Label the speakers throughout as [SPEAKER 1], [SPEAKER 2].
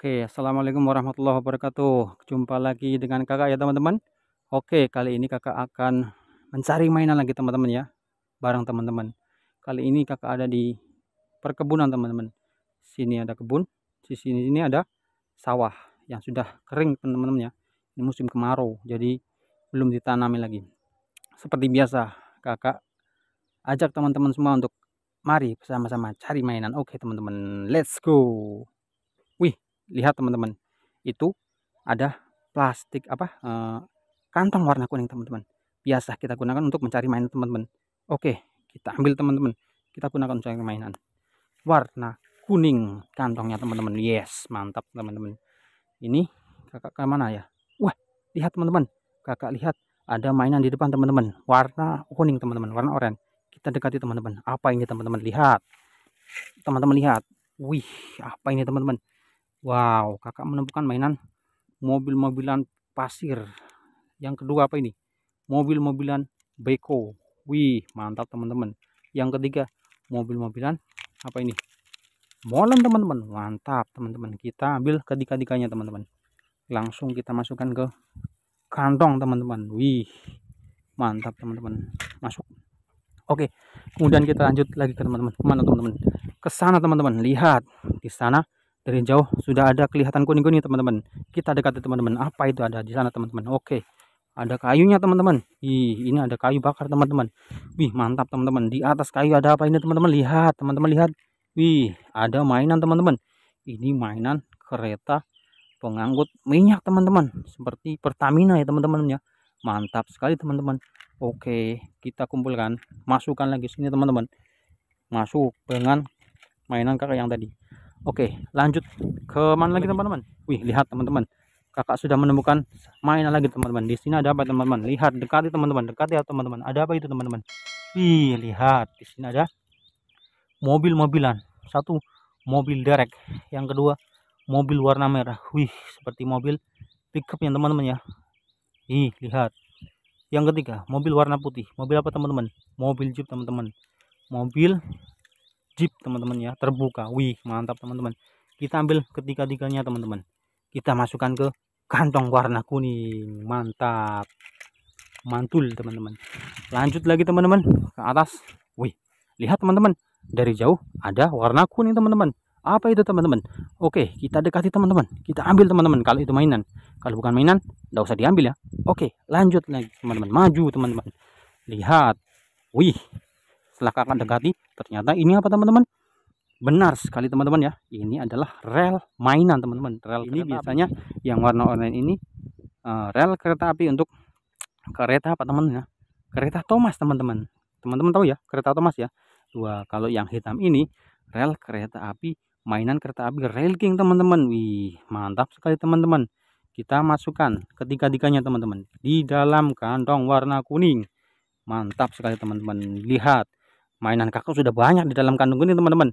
[SPEAKER 1] Oke, Assalamualaikum warahmatullahi wabarakatuh. Jumpa lagi dengan kakak ya teman-teman. Oke, kali ini kakak akan mencari mainan lagi teman-teman ya. Barang teman-teman. Kali ini kakak ada di perkebunan teman-teman. Sini ada kebun, di sini ini ada sawah yang sudah kering teman-teman ya. Ini musim kemarau, jadi belum ditanami lagi. Seperti biasa, kakak ajak teman-teman semua untuk mari bersama-sama cari mainan. Oke teman-teman, let's go lihat teman-teman itu ada plastik apa uh, kantong warna kuning teman-teman biasa kita gunakan untuk mencari mainan teman-teman oke kita ambil teman-teman kita gunakan untuk mencari mainan warna kuning kantongnya teman-teman yes mantap teman-teman ini kakak ke mana ya wah lihat teman-teman kakak lihat ada mainan di depan teman-teman warna kuning teman-teman warna oranye kita dekati teman-teman apa ini teman-teman lihat teman-teman lihat wih apa ini teman-teman Wow, kakak menemukan mainan mobil-mobilan pasir. Yang kedua apa ini? Mobil-mobilan beko. Wih, mantap teman-teman. Yang ketiga, mobil-mobilan apa ini? Molen teman-teman. Mantap teman-teman. Kita ambil ketiga-tiganya teman-teman. Langsung kita masukkan ke kantong teman-teman. Wih, mantap teman-teman. Masuk. Oke, kemudian kita lanjut lagi ke teman-teman. Kemana teman-teman? Ke sana teman-teman. Lihat di sana dari jauh sudah ada kelihatan kuning-kuning teman-teman kita dekati teman-teman apa itu ada di sana teman-teman oke ada kayunya teman-teman ih ini ada kayu bakar teman-teman wih mantap teman-teman di atas kayu ada apa ini teman-teman lihat teman-teman lihat wih ada mainan teman-teman ini mainan kereta pengangkut minyak teman-teman seperti Pertamina ya teman-teman ya mantap sekali teman-teman oke kita kumpulkan masukkan lagi sini teman-teman masuk dengan mainan kakak yang tadi Oke, lanjut ke mana lagi teman-teman? Wih, lihat teman-teman. Kakak sudah menemukan mainan lagi teman-teman. Di sini ada apa teman-teman? Lihat dekati teman-teman, dekati ya teman-teman. Ada apa itu teman-teman? Wih, lihat di sini ada mobil-mobilan. Satu mobil derek, yang kedua mobil warna merah. Wih, seperti mobil pickup yang teman-teman ya. Ih, lihat. Yang ketiga, mobil warna putih. Mobil apa teman-teman? Mobil Jeep teman-teman. Mobil jeep teman-teman ya terbuka wih mantap teman-teman kita ambil ketiga-tiganya teman-teman kita masukkan ke kantong warna kuning mantap mantul teman-teman lanjut lagi teman-teman ke atas wih lihat teman-teman dari jauh ada warna kuning teman-teman apa itu teman-teman oke kita dekati teman-teman kita ambil teman-teman kalau itu mainan kalau bukan mainan tidak usah diambil ya oke lanjut lagi teman-teman maju teman-teman lihat wih setelah kakak dekati ternyata ini apa teman-teman benar sekali teman-teman ya ini adalah rel mainan teman-teman rel ini biasanya api. yang warna oranye ini uh, rel kereta api untuk kereta apa teman-teman ya kereta Thomas teman-teman teman-teman tahu ya kereta Thomas ya dua kalau yang hitam ini rel kereta api mainan kereta api rail king teman-teman wih mantap sekali teman-teman kita masukkan ketiga-tiganya teman-teman di dalam kantong warna kuning mantap sekali teman-teman lihat mainan kakak sudah banyak di dalam kandung ini teman-teman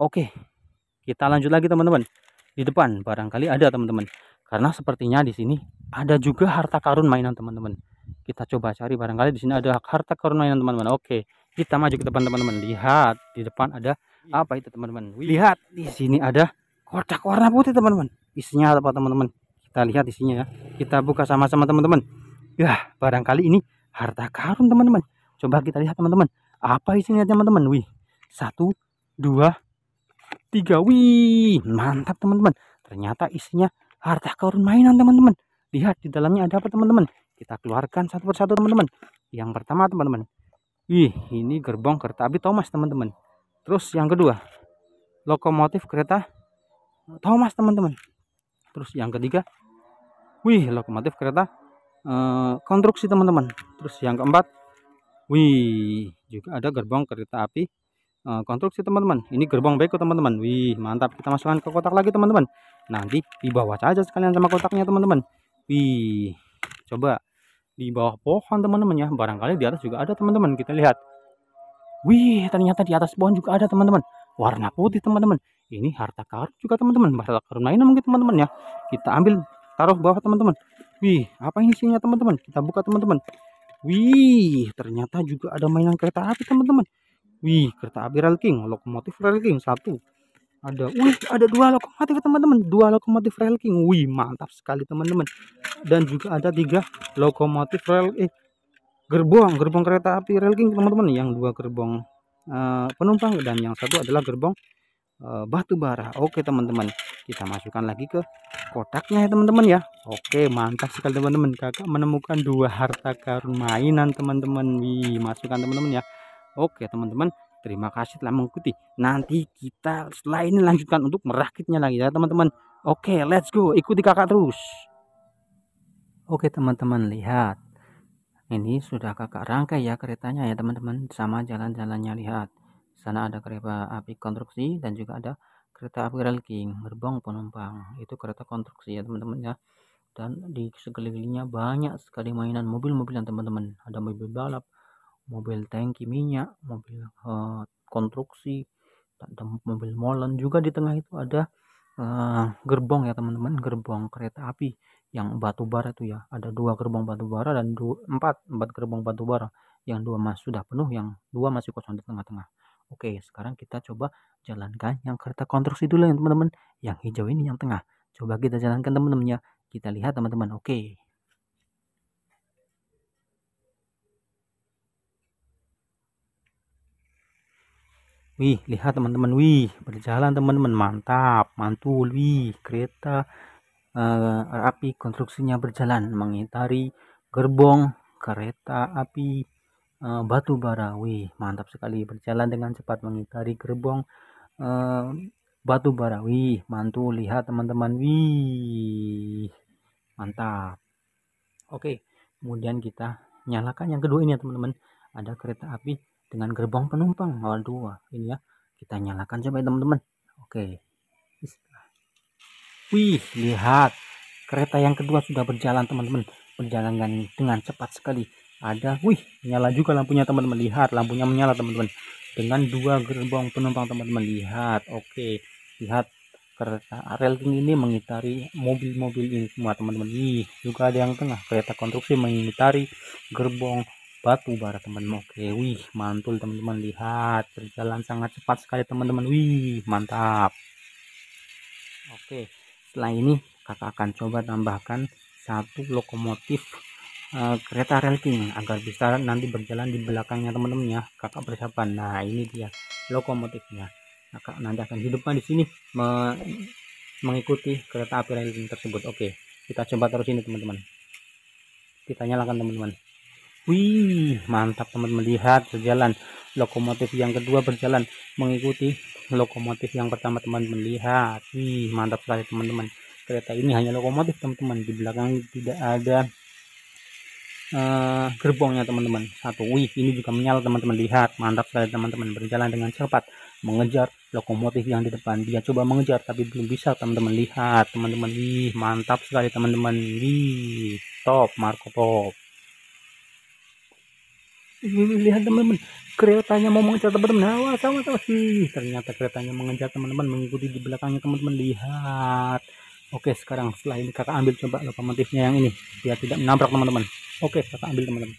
[SPEAKER 1] oke kita lanjut lagi teman-teman di depan barangkali ada teman-teman karena sepertinya di sini ada juga harta karun mainan teman-teman kita coba cari barangkali di sini ada harta karun mainan teman-teman oke kita maju ke depan teman-teman lihat di depan ada apa itu teman-teman lihat di sini ada kotak warna putih teman-teman isinya apa teman-teman kita lihat isinya ya kita buka sama-sama teman-teman ya barangkali ini harta karun teman-teman coba kita lihat teman-teman apa isinya teman-teman wih satu dua tiga wih mantap teman-teman ternyata isinya harta karun mainan teman-teman lihat di dalamnya ada apa teman-teman kita keluarkan satu persatu teman-teman yang pertama teman-teman wih ini gerbong kereta api Thomas teman-teman terus yang kedua lokomotif kereta Thomas teman-teman terus yang ketiga wih lokomotif kereta eh, konstruksi teman-teman terus yang keempat wih juga ada gerbong kereta api eh, konstruksi teman-teman ini gerbong beko teman-teman wih mantap kita masukkan ke kotak lagi teman-teman nanti di bawah saja sekalian sama kotaknya teman-teman wih coba di bawah pohon teman-teman ya barangkali di atas juga ada teman-teman kita lihat wih ternyata di atas pohon juga ada teman-teman warna putih teman-teman ini harta karun juga teman-teman harta karun mainan mungkin teman-teman ya kita ambil taruh bawah teman-teman wih apa isinya teman-teman kita buka teman-teman Wih, ternyata juga ada mainan kereta api, teman-teman. Wih, kereta api Rail King, lokomotif Rail King satu. Ada, wih, ada dua lokomotif, teman-teman. Dua lokomotif Rail King. Wih, mantap sekali, teman-teman. Dan juga ada tiga lokomotif Rail eh gerbong, gerbong kereta api Rail King, teman-teman. Yang dua gerbong uh, penumpang dan yang satu adalah gerbong Eh, batu bara. Oke teman-teman, kita masukkan lagi ke kotaknya ya teman-teman ya. Oke mantap sekali teman-teman. Kakak menemukan dua harta karun mainan teman-teman. Wih masukkan teman-teman ya. Oke teman-teman, terima kasih telah mengikuti. Nanti kita setelah ini lanjutkan untuk merakitnya lagi ya teman-teman. Oke let's go, ikuti kakak terus. Oke teman-teman lihat. Ini sudah kakak rangkai ya keretanya ya teman-teman sama jalan-jalannya lihat sana ada kereta api konstruksi dan juga ada kereta api rel king gerbong penumpang itu kereta konstruksi ya teman-teman ya dan di sekelilingnya banyak sekali mainan mobil-mobilan teman-teman ada mobil balap mobil tangki minyak mobil uh, konstruksi ada mobil molen juga di tengah itu ada uh, gerbong ya teman-teman gerbong kereta api yang batu bara itu ya ada dua gerbong batu bara dan dua, empat empat gerbong batu bara yang dua masih sudah penuh yang dua masih kosong di tengah-tengah Oke, sekarang kita coba jalankan yang kereta konstruksi dulu ya teman-teman. Yang hijau ini yang tengah. Coba kita jalankan teman-teman ya. Kita lihat teman-teman. Oke. Wih, lihat teman-teman. Wih, berjalan teman-teman. Mantap, mantul. Wih, kereta uh, api konstruksinya berjalan mengitari gerbong kereta api Eh, batu bara. Wih, mantap sekali. Berjalan dengan cepat mengitari gerbong uh, batu bara. Wih, mantul. Lihat teman-teman. Wih, mantap. Oke, kemudian kita nyalakan yang kedua ini ya teman-teman. Ada kereta api dengan gerbong penumpang. awal dua ini ya. Kita nyalakan coba ya teman-teman. Oke. Wih, lihat. Kereta yang kedua sudah berjalan teman-teman. Berjalan dengan cepat sekali ada wih nyala juga lampunya teman-teman lihat lampunya menyala teman-teman dengan dua gerbong penumpang teman-teman lihat oke lihat kereta rel ini mengitari mobil-mobil ini semua teman-teman Wih, juga ada yang tengah kereta konstruksi mengitari gerbong batu bara teman-teman oke wih mantul teman-teman lihat berjalan sangat cepat sekali teman-teman wih mantap oke setelah ini kakak akan coba tambahkan satu lokomotif Eh, kereta rel king agar bisa nanti berjalan di belakangnya teman-teman ya kakak persiapan nah ini dia lokomotifnya kakak nanti akan hidupkan di sini me mengikuti kereta api rel king tersebut oke kita coba terus ini teman-teman kita nyalakan teman-teman wih mantap teman-teman lihat berjalan lokomotif yang kedua berjalan mengikuti lokomotif yang pertama teman-teman lihat wih mantap sekali teman-teman kereta ini hanya lokomotif teman-teman di belakang tidak ada uh, gerbongnya teman-teman satu wih ini juga menyala teman-teman lihat mantap sekali teman-teman berjalan dengan cepat mengejar lokomotif yang di depan dia coba mengejar tapi belum bisa teman-teman lihat teman-teman wih mantap sekali teman-teman wih top Marco top lihat teman-teman keretanya mau mengejar teman-teman nah, awas awas awas ternyata keretanya mengejar teman-teman mengikuti di belakangnya teman-teman lihat oke sekarang setelah ini kakak ambil coba lokomotifnya yang ini biar tidak menabrak teman-teman oke kakak ambil teman-teman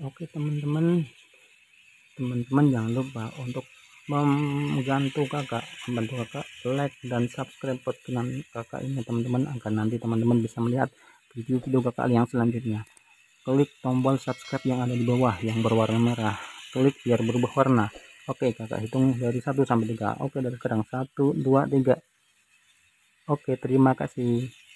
[SPEAKER 1] oke teman-teman teman-teman jangan lupa untuk membantu kakak membantu kakak like dan subscribe channel kakak ini teman-teman agar nanti teman-teman bisa melihat video-video kakak yang selanjutnya klik tombol subscribe yang ada di bawah yang berwarna merah klik biar berubah warna oke kakak hitung dari 1 sampai 3 oke dari sekarang 1 2 3 oke terima kasih